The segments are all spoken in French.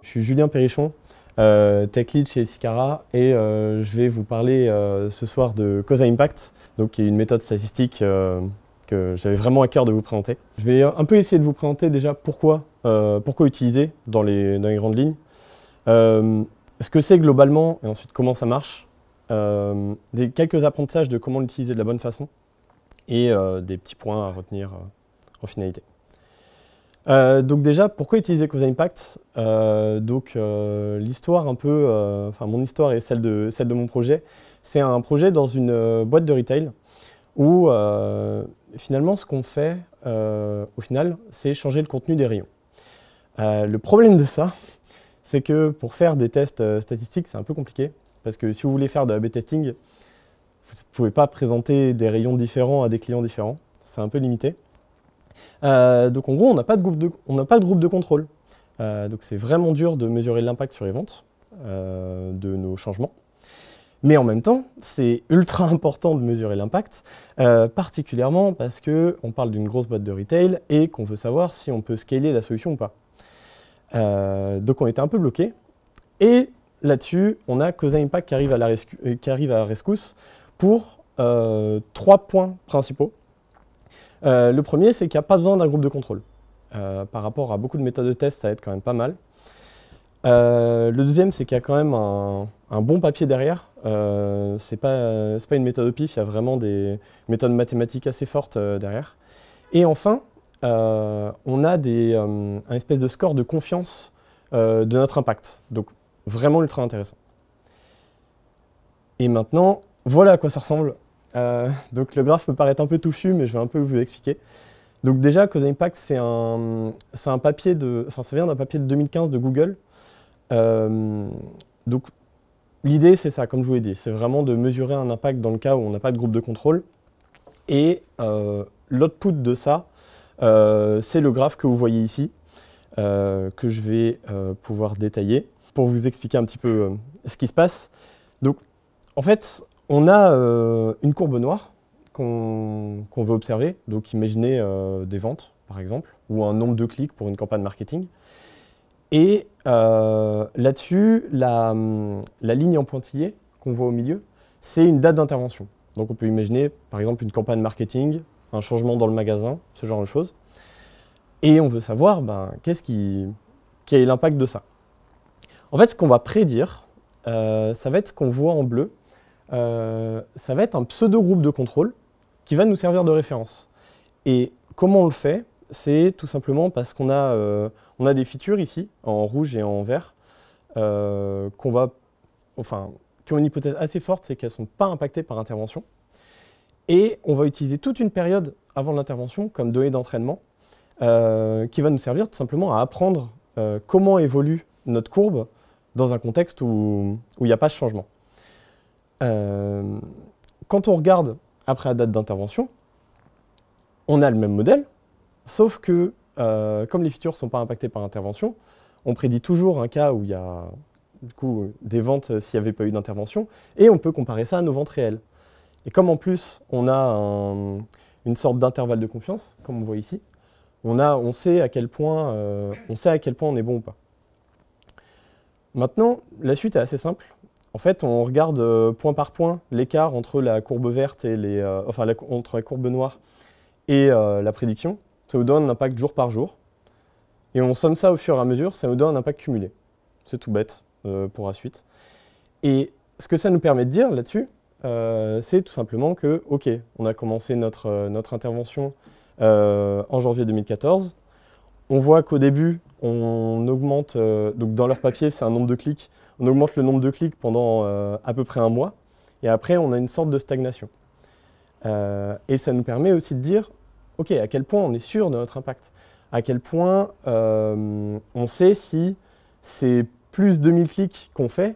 Je suis Julien Perrichon, euh, tech lead chez Sicara et euh, je vais vous parler euh, ce soir de Cause Impact, donc, qui est une méthode statistique que j'avais vraiment à cœur de vous présenter. Je vais un peu essayer de vous présenter déjà pourquoi, pourquoi utiliser dans les, dans grandes lignes, ce que c'est globalement et ensuite comment ça marche, des quelques apprentissages de comment l'utiliser de la bonne façon et des petits points à retenir en finalité. Euh, donc déjà, pourquoi utiliser Cause Impact euh, Donc euh, l'histoire un peu, enfin mon histoire et celle de, celle de mon projet, c'est un projet dans une boîte de retail où finalement ce qu'on fait au final, c'est changer le contenu des rayons. le problème de ça, c'est que pour faire des tests statistiques, c'est un peu compliqué parce que si vous voulez faire de la B-testing, vous ne pouvez pas présenter des rayons différents à des clients différents, c'est un peu limité. Euh, donc en gros, on n'a pas, de groupe de, pas groupe de contrôle. Euh, donc c'est vraiment dur de mesurer l'impact sur les ventes euh, de nos changements. Mais en même temps, c'est ultra important de mesurer l'impact, particulièrement parce qu'on parle d'une grosse boîte de retail et qu'on veut savoir si on peut scaler la solution ou pas. donc on était un peu bloqué. Et là-dessus, on a Cosa Impact qui arrive à la, rescousse pour trois points principaux. Euh, le premier, c'est qu'il n'y a pas besoin d'un groupe de contrôle. Euh, par rapport à beaucoup de méthodes de test, ça être quand même pas mal. Euh, le deuxième, c'est qu'il y a quand même un, bon papier derrière. c'est pas, pas, une méthode au pif, il y a vraiment des méthodes mathématiques assez fortes derrière. Et enfin, on a des, un espèce de score de confiance de notre impact. Donc vraiment ultra intéressant. Et maintenant, voilà à quoi ça ressemble euh, donc le graphe peut paraître un peu touffu, mais je vais un peu vous expliquer. Donc déjà, Cause Impact, c'est un, un papier de, enfin ça vient d'un papier de 2015 de Google. Euh, donc l'idée, c'est ça, comme je vous ai dit, c'est vraiment de mesurer un impact dans le cas où on n'a pas de groupe de contrôle. Et euh, l'output de ça, c'est le graphe que vous voyez ici, que je vais pouvoir détailler pour vous expliquer un petit peu ce qui se passe. Donc en fait, on a euh, une courbe noire qu'on veut observer, donc imaginez euh, des ventes par exemple, ou un nombre de clics pour une campagne marketing. Et euh, là-dessus, la, ligne en pointillé qu'on voit au milieu, c'est une date d'intervention. Donc on peut imaginer par exemple une campagne marketing, un changement dans le magasin, ce genre de choses. Et on veut savoir ben, qu'est-ce qui, quel est l'impact de ça. En fait, ce qu'on va prédire, ça va être ce qu'on voit en bleu, euh, ça va être un pseudo-groupe de contrôle qui va nous servir de référence. Et comment on le fait C'est tout simplement parce qu'on a, euh, des features ici, en rouge et en vert, euh, qu'on va, enfin, qui ont une hypothèse assez forte, c'est qu'elles ne sont pas impactées par intervention. Et on va utiliser toute une période avant l'intervention comme donnée d'entraînement, qui va nous servir tout simplement à apprendre comment évolue notre courbe dans un contexte où il n'y a pas de changement. Euh, quand on regarde après la date d'intervention, on a le même modèle, sauf que euh, comme les features ne sont pas impactées par intervention, on prédit toujours un cas où il y a du coup, des ventes euh, s'il n'y avait pas eu d'intervention, et on peut comparer ça à nos ventes réelles. Et comme en plus, on a une sorte d'intervalle de confiance, comme on voit ici, on, a, on, sait à quel point, on sait à quel point on est bon ou pas. Maintenant, la suite est assez simple. En fait, on regarde euh, point par point l'écart entre la courbe verte et les, euh, enfin, la courbe noire et euh, la prédiction. Ça nous donne un impact jour par jour. Et on somme ça au fur et à mesure, ça nous donne un impact cumulé. C'est tout bête pour la suite. Et ce que ça nous permet de dire là-dessus, c'est tout simplement que, OK, on a commencé notre, notre intervention en janvier 2014. On voit qu'au début, on augmente, donc dans leur papier, c'est un nombre de clics, on augmente le nombre de clics pendant euh, à peu près un mois, et après on a une sorte de stagnation. Euh, et ça nous permet aussi de dire, OK, à quel point on est sûr de notre impact À quel point euh, on sait si ces plus de 2000 clics qu'on fait,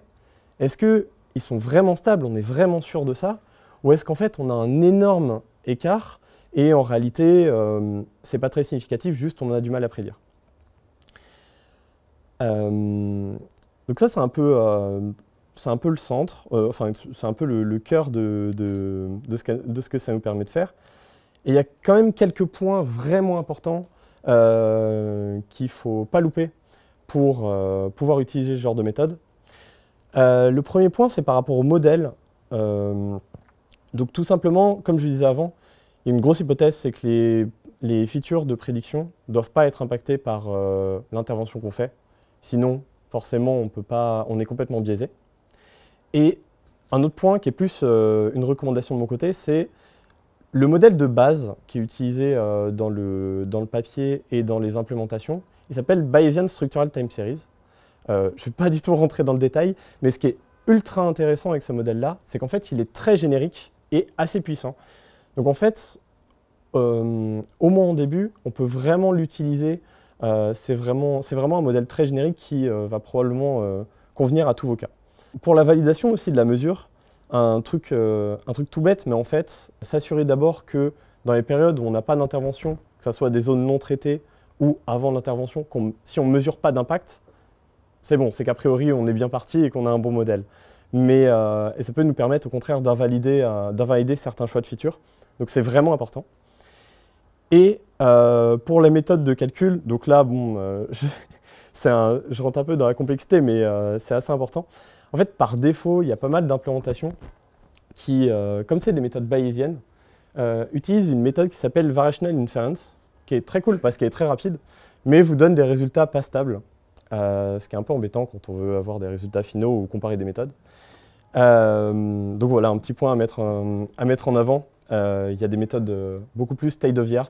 est-ce qu'ils sont vraiment stables, on est vraiment sûr de ça Ou est-ce qu'en fait on a un énorme écart et en réalité c'est pas très significatif, juste on a du mal à prédire donc ça, c'est un peu... Euh, c'est un peu le centre, euh, enfin c'est un peu le, cœur de, de, ce que, ça nous permet de faire. Et il y a quand même quelques points vraiment importants euh, qu'il ne faut pas louper pour pouvoir utiliser ce genre de méthode. le premier point, c'est par rapport au modèle. donc tout simplement, comme je disais avant, il y a une grosse hypothèse, c'est que les, les, features de prédiction ne doivent pas être impactées par l'intervention qu'on fait. Sinon, forcément, on, peut pas, on est complètement biaisé. Et un autre point qui est plus euh, une recommandation de mon côté, c'est le modèle de base qui est utilisé euh, dans, le, dans le papier et dans les implémentations. Il s'appelle Bayesian Structural Time Series. Euh, je ne vais pas du tout rentrer dans le détail, mais ce qui est ultra intéressant avec ce modèle-là, c'est qu'en fait, il est très générique et assez puissant. Donc en fait, au moins en début, on peut vraiment l'utiliser euh, c'est vraiment, vraiment, un modèle très générique qui euh, va probablement euh, convenir à tous vos cas. Pour la validation aussi de la mesure, un truc, un truc tout bête, mais en fait, s'assurer d'abord que dans les périodes où on n'a pas d'intervention, que ce soit des zones non traitées ou avant l'intervention, si on ne mesure pas d'impact, c'est bon, c'est qu'a priori on est bien parti et qu'on a un bon modèle. Mais ça peut nous permettre au contraire d'invalider certains choix de features. Donc c'est vraiment important. Et euh, pour les méthodes de calcul, donc là, bon, euh, je, rentre un peu dans la complexité, mais euh, c'est assez important. En fait, par défaut, il y a pas mal d'implémentations qui, comme c'est des méthodes bayésiennes, utilisent une méthode qui s'appelle Variational Inference, qui est très cool parce qu'elle est très rapide, mais vous donne des résultats pas stables, ce qui est un peu embêtant quand on veut avoir des résultats finaux ou comparer des méthodes. donc voilà, un petit point à mettre, à mettre en avant. Il y a des méthodes beaucoup plus state-of-the-art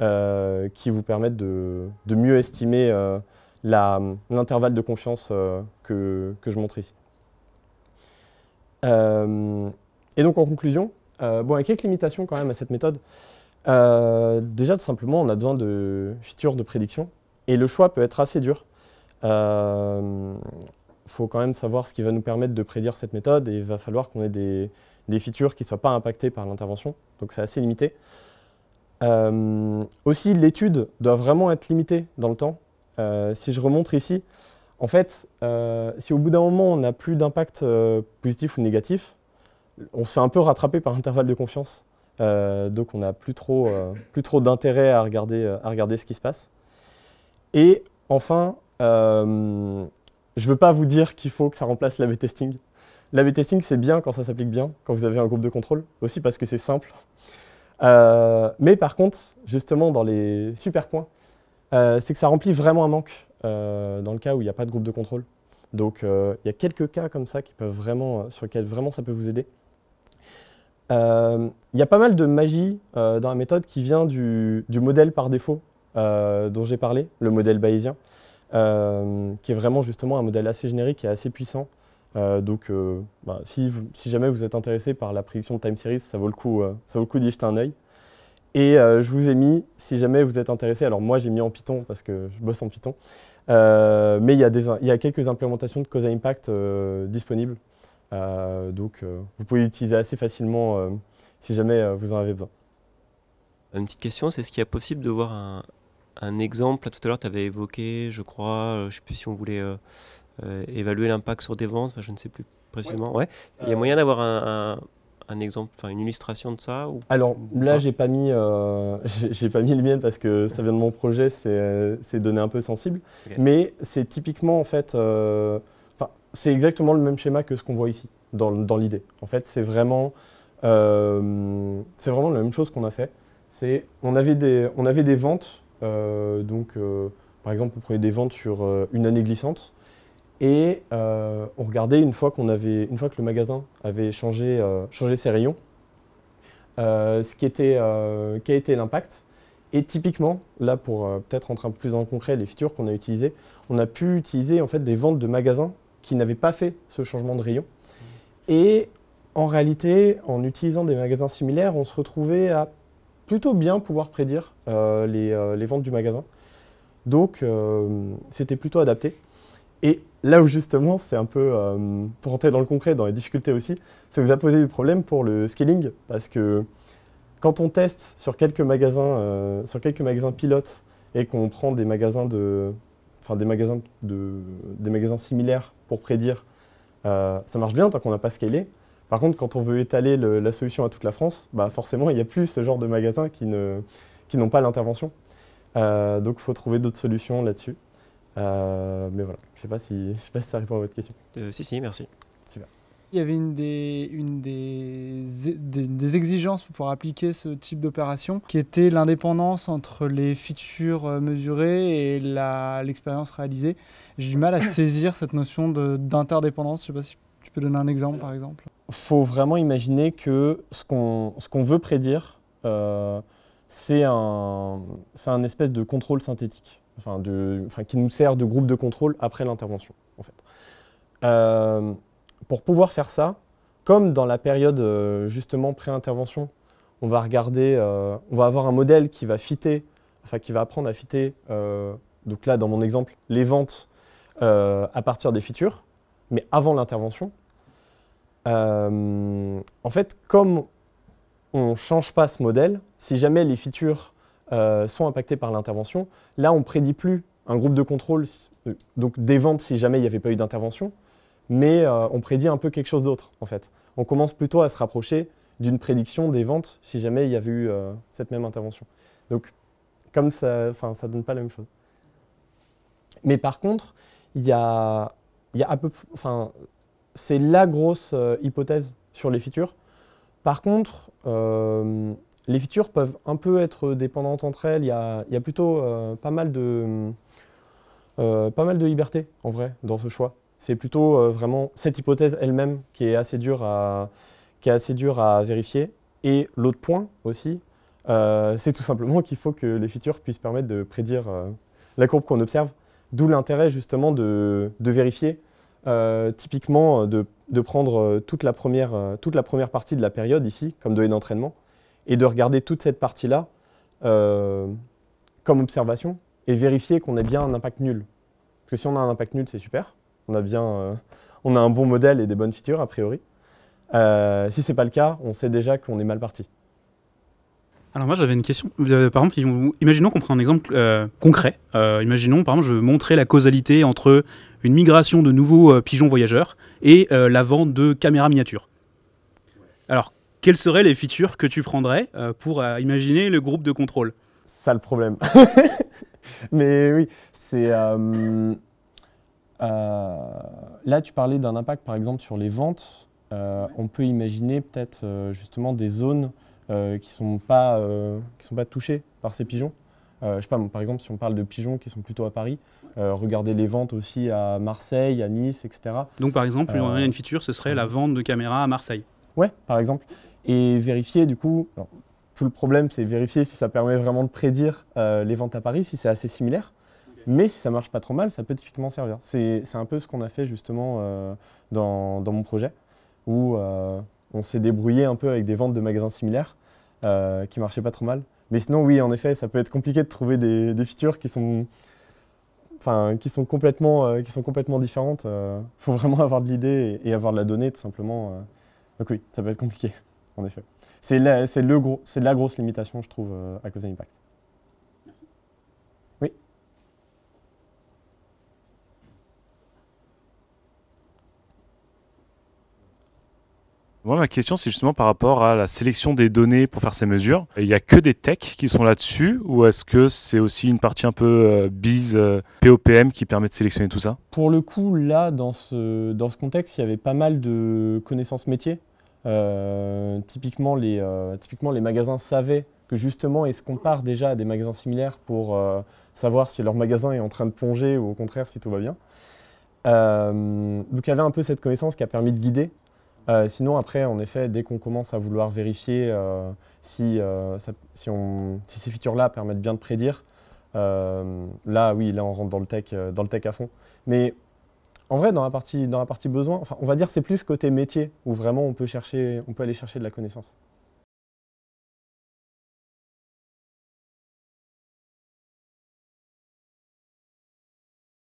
euh, qui vous permettent de, mieux estimer euh, l'intervalle de confiance euh, que, je montre ici. et donc en conclusion, bon, a quelques limitations quand même à cette méthode. déjà, tout simplement, on a besoin de features de prédiction et le choix peut être assez dur. Il faut quand même savoir ce qui va nous permettre de prédire cette méthode et il va falloir qu'on ait des, des features qui ne soient pas impactées par l'intervention. Donc c'est assez limité. Euh, aussi, l'étude doit vraiment être limitée dans le temps. Euh, si je remonte ici, en fait, euh, si au bout d'un moment on n'a plus d'impact positif ou négatif, on se fait un peu rattraper par intervalle de confiance. donc on n'a plus trop, plus trop d'intérêt à regarder, à regarder ce qui se passe. Et enfin, je ne veux pas vous dire qu'il faut que ça remplace l'A-B testing. L'A-B testing, c'est bien quand ça s'applique bien, quand vous avez un groupe de contrôle, aussi parce que c'est simple. Euh, mais par contre, justement, dans les super points, euh, c'est que ça remplit vraiment un manque euh, dans le cas où il n'y a pas de groupe de contrôle. Donc il y a quelques cas comme ça qui peuvent vraiment, sur lesquels vraiment ça peut vous aider. Il y a pas mal de magie dans la méthode qui vient du, du modèle par défaut dont j'ai parlé, le modèle bayésien, qui est vraiment justement un modèle assez générique et assez puissant euh, donc, euh, bah, si, jamais vous êtes intéressé par la prédiction de time series, ça vaut le coup, euh, ça vaut le coup d'y jeter un œil. Et je vous ai mis, si jamais vous êtes intéressé, alors moi j'ai mis en Python parce que je bosse en Python, mais il y, a quelques implémentations de cause à impact disponibles. donc vous pouvez l'utiliser assez facilement si jamais vous en avez besoin. Une petite question, c'est ce qu'il y a possible de voir un, exemple Tout à l'heure, tu avais évoqué, je crois, je ne sais plus si on voulait euh, évaluer l'impact sur des ventes, je ne sais plus précisément. Ouais. Il y a euh, moyen d'avoir un, exemple, enfin une illustration de ça ou... Alors là, j'ai pas euh, j'ai pas mis le mien parce que ça vient de mon projet, c'est donné un peu sensible. Mais c'est typiquement en fait, c'est exactement le même schéma que ce qu'on voit ici dans, dans l'idée. En fait, c'est vraiment, c'est vraiment la même chose qu'on a fait. on avait des, on avait des ventes, donc par exemple, on prenait des ventes sur une année glissante. Et euh, on regardait une fois, qu'on avait, une fois que le magasin avait changé, euh, ses rayons, euh, ce qui était, quel était l'impact. Et typiquement, là pour peut-être rentrer un peu plus en concret, les features qu'on a utilisées, on a pu utiliser en fait des ventes de magasins qui n'avaient pas fait ce changement de rayon. Et en réalité, en utilisant des magasins similaires, on se retrouvait à plutôt bien pouvoir prédire les, ventes du magasin. Donc c'était plutôt adapté. Et Là où justement, c'est un peu, euh, pour rentrer dans le concret, dans les difficultés aussi, ça vous a posé du problème pour le scaling, parce que quand on teste sur quelques magasins, euh, sur quelques magasins pilotes et qu'on prend des magasins de, enfin des magasins de, des magasins similaires pour prédire, euh, ça marche bien tant qu'on n'a pas scalé. Par contre, quand on veut étaler la solution à toute la France, bah forcément, il n'y a plus ce genre de magasins qui ne, qui n'ont pas l'intervention. donc, il faut trouver d'autres solutions là-dessus. Euh, mais voilà, je sais pas si je sais pas si ça répond à votre question. Euh, si si, merci. Super. Il y avait une des une des, des, exigences pour appliquer ce type d'opération qui était l'indépendance entre les features euh, mesurées et l'expérience réalisée. J'ai du mal à saisir cette notion d'interdépendance. Je ne sais pas si tu peux donner un exemple par exemple. Il Faut vraiment imaginer que ce qu'on ce qu'on veut prédire. c'est un, un espèce de contrôle synthétique enfin, enfin, qui nous sert de groupe de contrôle après l'intervention. En fait. Euh, pour pouvoir faire ça, comme dans la période euh, justement pré-intervention, on va regarder, euh, on va avoir un modèle qui va fitter, enfin qui va apprendre à fitter, donc là dans mon exemple, les ventes à partir des features, mais avant l'intervention. en fait, comme on ne change pas ce modèle, si jamais les features euh, sont impactés par l'intervention. Là, on prédit plus un groupe de contrôle, euh, donc des ventes si jamais il n'y avait pas eu d'intervention, mais euh, on prédit un peu quelque chose d'autre en fait. On commence plutôt à se rapprocher d'une prédiction des ventes si jamais il y avait eu cette même intervention. Donc, comme ça, ça donne pas la même chose. Mais par contre, il y a, y a à peu, enfin c'est la grosse hypothèse sur les features. Par contre, les features peuvent un peu être dépendantes entre elles. Il y a, plutôt euh, pas, mal de, euh, pas mal de liberté, en vrai, dans ce choix. C'est plutôt euh, vraiment cette hypothèse elle-même qui est assez dure à, qui à vérifier. Et l'autre point aussi, c'est tout simplement qu'il faut que les features puissent permettre de prédire la courbe qu'on observe, d'où l'intérêt justement de, vérifier, typiquement de, prendre toute la, première, toute la première partie de la période ici, comme données d'entraînement, et de regarder toute cette partie-là euh, comme observation et vérifier qu'on ait bien un impact nul. Parce que si on a un impact nul, c'est super. On a, bien, euh, on a un bon modèle et des bonnes features, a priori. Euh, si ce n'est pas le cas, on sait déjà qu'on est mal parti. Alors moi j'avais une question. par exemple, imaginons qu'on prenne un exemple concret. imaginons par exemple je veux montrer la causalité entre une migration de nouveaux pigeons voyageurs et la vente de caméras miniatures. Alors quelles seraient les features que tu prendrais euh, pour euh, imaginer le groupe de contrôle Ça le problème. Mais oui, c'est... Euh, là, tu parlais d'un impact, par exemple, sur les ventes. on peut imaginer peut-être justement des zones qui sont pas, sont pas touchées par ces pigeons. je sais pas, par exemple, si on parle de pigeons qui sont plutôt à Paris, regarder regardez les ventes aussi à Marseille, à Nice, etc. Donc, par exemple, une feature, ce serait la vente de caméras à Marseille. Ouais, par exemple et vérifier du coup, tout le problème c'est vérifier si ça permet vraiment de prédire euh, les ventes à Paris, si c'est assez similaire. Mais si ça marche pas trop mal, ça peut typiquement servir. C'est un peu ce qu'on a fait justement euh, dans, mon projet, où euh, on s'est débrouillé un peu avec des ventes de magasins similaires qui qui marchaient pas trop mal. Mais sinon, oui, en effet, ça peut être compliqué de trouver des, features qui sont, enfin, qui sont complètement, qui sont complètement différentes. Il faut vraiment avoir de l'idée et, et, avoir de la donnée tout simplement. Donc oui, ça peut être compliqué en effet. C'est la, le gros, c'est la grosse limitation, je trouve, euh, à cause Impact. Oui. Moi, ma question, c'est justement par rapport à la sélection des données pour faire ces mesures. Il n'y a que des techs qui sont là-dessus ou est-ce que c'est aussi une partie un peu euh, bise euh, POPM qui permet de sélectionner tout ça Pour le coup, là, dans ce, dans ce contexte, il y avait pas mal de connaissances métiers euh, typiquement, les, euh, typiquement, les magasins savaient que justement, ils se comparent déjà à des magasins similaires pour euh, savoir si leur magasin est en train de plonger ou au contraire si tout va bien. donc il y avait un peu cette connaissance qui a permis de guider sinon, après, en effet, dès qu'on commence à vouloir vérifier si, si, on, ces features-là permettent bien de prédire, là, oui, là, on rentre dans le tech, dans le tech à fond. Mais en vrai, dans la partie, dans la partie besoin, on va dire c'est plus côté métier où vraiment on peut chercher, on peut aller chercher de la connaissance.